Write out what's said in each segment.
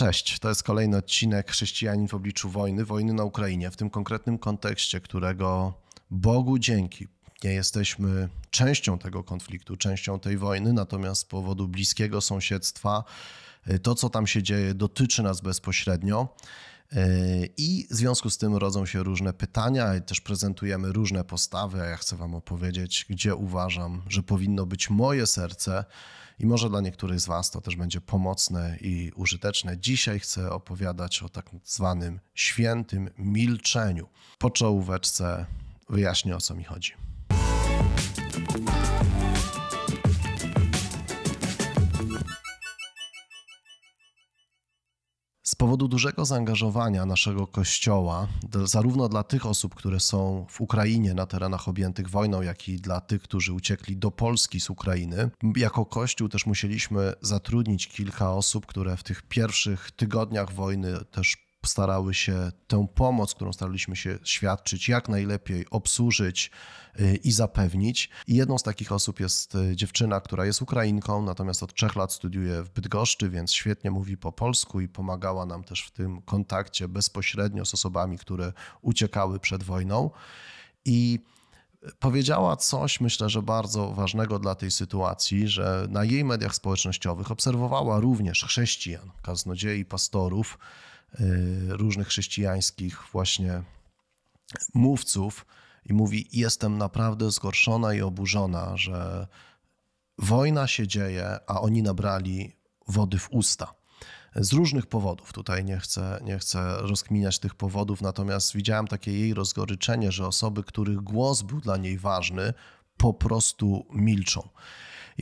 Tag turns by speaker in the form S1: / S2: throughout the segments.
S1: Cześć, to jest kolejny odcinek Chrześcijanin w obliczu wojny, wojny na Ukrainie, w tym konkretnym kontekście, którego Bogu dzięki. Nie jesteśmy częścią tego konfliktu, częścią tej wojny, natomiast z powodu bliskiego sąsiedztwa y, to, co tam się dzieje, dotyczy nas bezpośrednio. I w związku z tym rodzą się różne pytania, i też prezentujemy różne postawy. A ja chcę Wam opowiedzieć, gdzie uważam, że powinno być moje serce, i może dla niektórych z Was to też będzie pomocne i użyteczne. Dzisiaj chcę opowiadać o tak zwanym świętym milczeniu. Po czołóweczce wyjaśnię o co mi chodzi. powodu dużego zaangażowania naszego kościoła, zarówno dla tych osób, które są w Ukrainie na terenach objętych wojną, jak i dla tych, którzy uciekli do Polski z Ukrainy, jako kościół też musieliśmy zatrudnić kilka osób, które w tych pierwszych tygodniach wojny też starały się tę pomoc, którą staraliśmy się świadczyć, jak najlepiej obsłużyć y, i zapewnić. I jedną z takich osób jest y, dziewczyna, która jest Ukrainką, natomiast od trzech lat studiuje w Bydgoszczy, więc świetnie mówi po polsku i pomagała nam też w tym kontakcie bezpośrednio z osobami, które uciekały przed wojną. I powiedziała coś, myślę, że bardzo ważnego dla tej sytuacji, że na jej mediach społecznościowych obserwowała również chrześcijan, kaznodziei, pastorów, Y, różnych chrześcijańskich właśnie mówców i mówi: Jestem naprawdę zgorszona i oburzona, że wojna się dzieje, a oni nabrali wody w usta. Z różnych powodów, tutaj nie chcę, nie chcę rozkminiać tych powodów, natomiast widziałem takie jej rozgoryczenie, że osoby, których głos był dla niej ważny, po prostu milczą.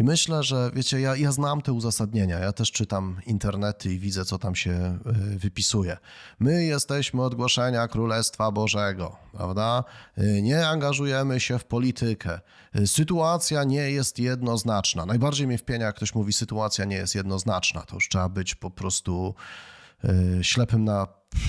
S1: I myślę, że wiecie, ja, ja znam te uzasadnienia, ja też czytam internety i widzę, co tam się y, wypisuje. My jesteśmy odgłoszenia Królestwa Bożego, prawda? Y, nie angażujemy się w politykę. Y, sytuacja nie jest jednoznaczna. Najbardziej mnie wpienia, jak ktoś mówi, sytuacja nie jest jednoznaczna. To już trzeba być po prostu ślepym na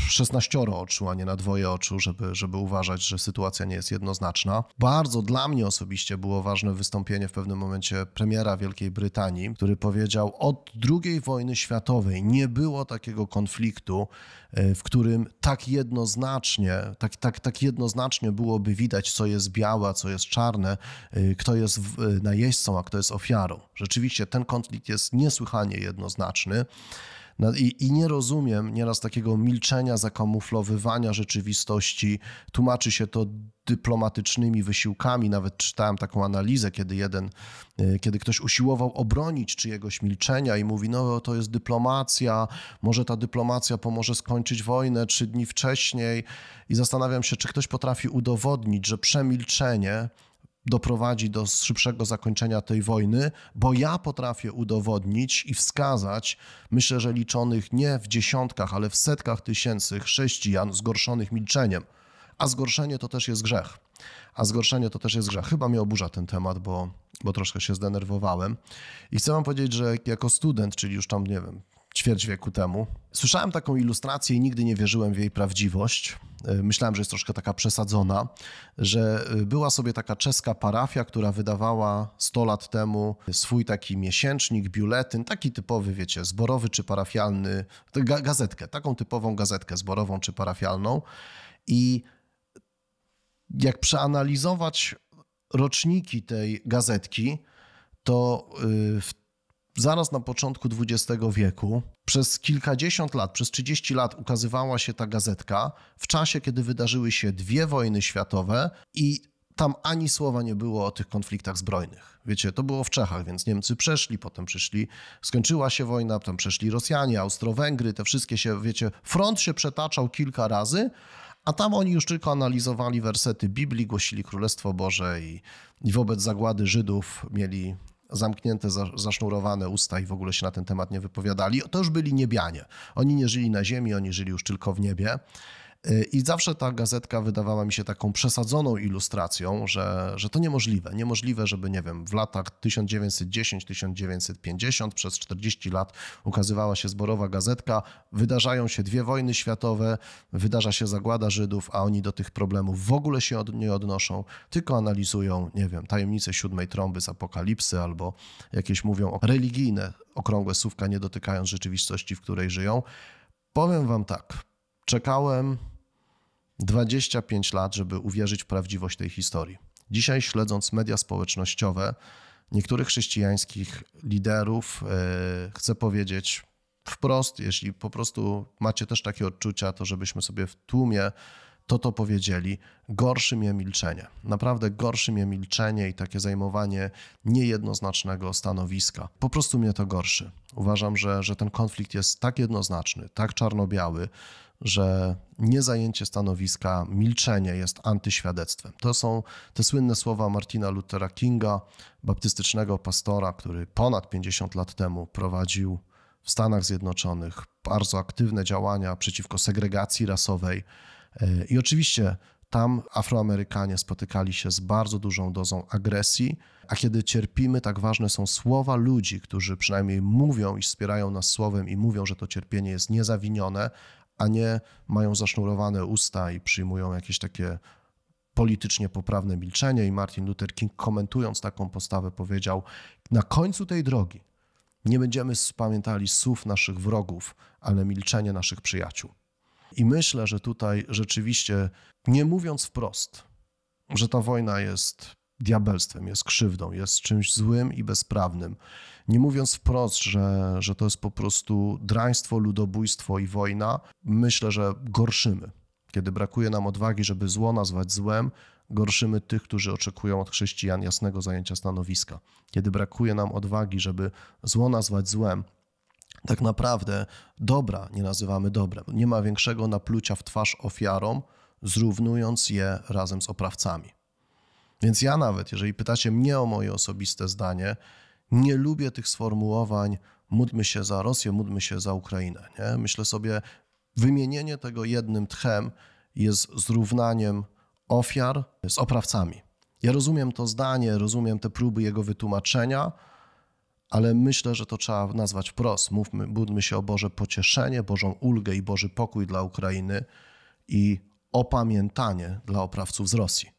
S1: 16 oczu, a nie na dwoje oczu, żeby, żeby uważać, że sytuacja nie jest jednoznaczna. Bardzo dla mnie osobiście było ważne wystąpienie w pewnym momencie premiera Wielkiej Brytanii, który powiedział: Od II wojny światowej nie było takiego konfliktu, e, w którym tak jednoznacznie, tak, tak, tak jednoznacznie byłoby widać, co jest białe, a co jest czarne, e, kto jest e, najeźdźcą, a kto jest ofiarą. Rzeczywiście ten konflikt jest niesłychanie jednoznaczny. No i, i, nie rozumiem nieraz takiego milczenia, zakamuflowywania rzeczywistości. Tłumaczy się to dyplomatycznymi wysiłkami. Nawet czytałem taką analizę, kiedy jeden, e, kiedy ktoś usiłował obronić czyjegoś milczenia i mówi, no to jest dyplomacja, może ta dyplomacja pomoże skończyć wojnę trzy dni wcześniej. I zastanawiam się, czy ktoś potrafi udowodnić, że przemilczenie doprowadzi do szybszego zakończenia tej wojny, bo ja potrafię udowodnić i wskazać, myślę, że liczonych nie w dziesiątkach, ale w setkach tysięcy chrześcijan zgorszonych milczeniem. A zgorszenie to też jest grzech. A zgorszenie to też jest grzech. Chyba mnie oburza ten temat, bo, bo troszkę się zdenerwowałem. I chcę Wam powiedzieć, że jako student, czyli już tam, nie wiem, ćwierć wieku temu. Słyszałem taką ilustrację i nigdy nie wierzyłem w jej prawdziwość. E, myślałem, że jest troszkę taka przesadzona, że e, była sobie taka czeska parafia, która wydawała 100 lat temu swój taki miesięcznik, biuletyn, taki typowy, wiecie, zborowy czy parafialny, gazetkę, taką typową gazetkę zborową czy parafialną. I jak przeanalizować roczniki tej gazetki, to e, w zaraz na początku XX wieku. Przez kilkadziesiąt lat, przez 30 lat ukazywała się ta gazetka w czasie, kiedy wydarzyły się dwie wojny światowe i tam ani słowa nie było o tych konfliktach zbrojnych. Wiecie, to było w Czechach, więc Niemcy przeszli, potem przyszli, skończyła się wojna, tam przeszli Rosjanie, Austro-Węgry, te wszystkie się, wiecie, front się przetaczał kilka razy, a tam oni już tylko analizowali wersety Biblii, głosili Królestwo Boże i, i wobec zagłady Żydów mieli zamknięte, zasznurowane usta i w ogóle się na ten temat nie wypowiadali. To już byli niebianie. Oni nie żyli na ziemi, oni żyli już tylko w niebie. Y, I zawsze ta gazetka wydawała mi się taką przesadzoną ilustracją, że, że to niemożliwe. Niemożliwe, żeby, nie wiem, w latach 1910-1950 przez 40 lat ukazywała się zborowa gazetka, wydarzają się dwie wojny światowe, wydarza się zagłada Żydów, a oni do tych problemów w ogóle się od, nie odnoszą, tylko analizują, nie wiem, tajemnice siódmej trąby z apokalipsy albo jakieś mówią o religijne okrągłe słówka, nie dotykając rzeczywistości, w której żyją. Powiem wam tak, Czekałem 25 lat, żeby uwierzyć w prawdziwość tej historii. Dzisiaj, śledząc media społecznościowe, niektórych chrześcijańskich liderów, e, chcę powiedzieć wprost, jeśli po prostu macie też takie odczucia, to żebyśmy sobie w tłumie to to powiedzieli, gorszym je milczenie. Naprawdę gorszym je milczenie i takie zajmowanie niejednoznacznego stanowiska. Po prostu mnie to gorszy. Uważam, że, że ten konflikt jest tak jednoznaczny, tak czarno-biały, że niezajęcie stanowiska, milczenie jest antyświadectwem. To są te słynne słowa Martina Luthera Kinga, baptystycznego pastora, który ponad 50 lat temu prowadził w Stanach Zjednoczonych bardzo aktywne działania przeciwko segregacji rasowej. I oczywiście tam Afroamerykanie spotykali się z bardzo dużą dozą agresji, a kiedy cierpimy, tak ważne są słowa ludzi, którzy przynajmniej mówią i wspierają nas słowem i mówią, że to cierpienie jest niezawinione, a nie mają zasznurowane usta i przyjmują jakieś takie politycznie poprawne milczenie. I Martin Luther King, komentując taką postawę, powiedział: Na końcu tej drogi nie będziemy pamiętali słów naszych wrogów, ale milczenie naszych przyjaciół. I myślę, że tutaj rzeczywiście, nie mówiąc wprost, że ta wojna jest diabelstwem, jest krzywdą, jest czymś złym i bezprawnym. Nie mówiąc wprost, że, że to jest po prostu draństwo, ludobójstwo i wojna, myślę, że gorszymy. Kiedy brakuje nam odwagi, żeby zło nazwać złem, gorszymy tych, którzy oczekują od chrześcijan jasnego zajęcia stanowiska. Kiedy brakuje nam odwagi, żeby zło nazwać złem, tak naprawdę dobra nie nazywamy dobrem. Nie ma większego naplucia w twarz ofiarom, zrównując je razem z oprawcami. Więc ja nawet, jeżeli pytacie mnie o moje osobiste zdanie, nie lubię tych sformułowań módlmy się za Rosję, módlmy się za Ukrainę. Nie? Myślę sobie, wymienienie tego jednym tchem jest zrównaniem ofiar z oprawcami. Ja rozumiem to zdanie, rozumiem te próby jego wytłumaczenia, ale myślę, że to trzeba nazwać wprost. Mówmy, budmy się o Boże pocieszenie, Bożą ulgę i Boży pokój dla Ukrainy i opamiętanie dla oprawców z Rosji.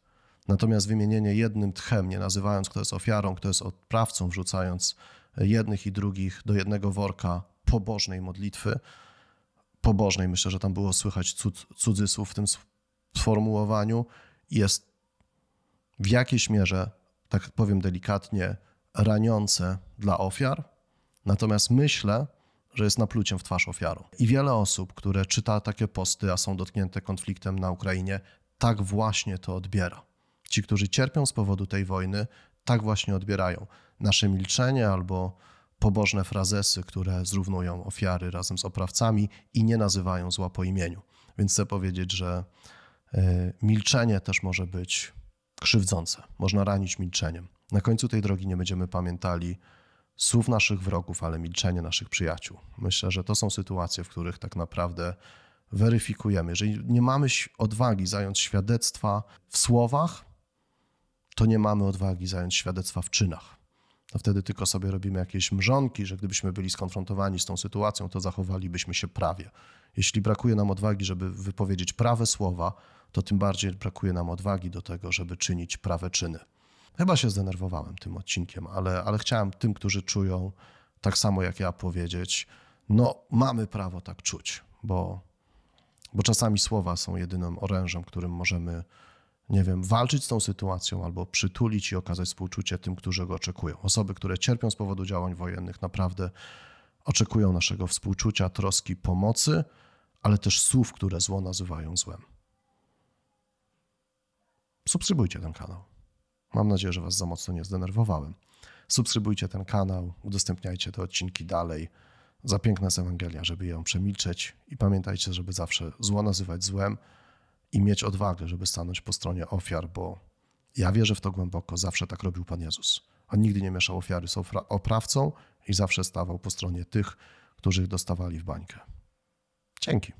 S1: Natomiast wymienienie jednym tchem, nie nazywając kto jest ofiarą, kto jest odprawcą, wrzucając jednych i drugich do jednego worka pobożnej modlitwy, pobożnej, myślę, że tam było słychać cud, cudzysłów w tym sformułowaniu, jest w jakiejś mierze, tak powiem delikatnie, raniące dla ofiar, natomiast myślę, że jest napluciem w twarz ofiaru. I wiele osób, które czyta takie posty, a są dotknięte konfliktem na Ukrainie, tak właśnie to odbiera. Ci, którzy cierpią z powodu tej wojny, tak właśnie odbierają nasze milczenie albo pobożne frazesy, które zrównują ofiary razem z oprawcami i nie nazywają zła po imieniu. Więc chcę powiedzieć, że e, milczenie też może być krzywdzące. Można ranić milczeniem. Na końcu tej drogi nie będziemy pamiętali słów naszych wrogów, ale milczenie naszych przyjaciół. Myślę, że to są sytuacje, w których tak naprawdę weryfikujemy. Jeżeli nie mamy odwagi zająć świadectwa w słowach, to nie mamy odwagi zająć świadectwa w czynach. To wtedy tylko sobie robimy jakieś mrzonki, że gdybyśmy byli skonfrontowani z tą sytuacją, to zachowalibyśmy się prawie. Jeśli brakuje nam odwagi, żeby wypowiedzieć prawe słowa, to tym bardziej brakuje nam odwagi do tego, żeby czynić prawe czyny. Chyba się zdenerwowałem tym odcinkiem, ale, ale chciałem tym, którzy czują tak samo jak ja, powiedzieć: No, mamy prawo tak czuć, bo, bo czasami słowa są jedynym orężem, którym możemy nie wiem, walczyć z tą sytuacją albo przytulić i okazać współczucie tym, którzy go oczekują. Osoby, które cierpią z powodu działań wojennych, naprawdę oczekują naszego współczucia, troski, pomocy, ale też słów, które zło nazywają złem. Subskrybujcie ten kanał. Mam nadzieję, że Was za mocno nie zdenerwowałem. Subskrybujcie ten kanał, udostępniajcie te odcinki dalej. Za piękna jest Ewangelia, żeby ją przemilczeć i pamiętajcie, żeby zawsze zło nazywać złem i mieć odwagę, żeby stanąć po stronie ofiar, bo ja wierzę w to głęboko, zawsze tak robił Pan Jezus. On nigdy nie mieszał ofiary z oprawcą i zawsze stawał po stronie tych, którzy ich dostawali w bańkę. Dzięki.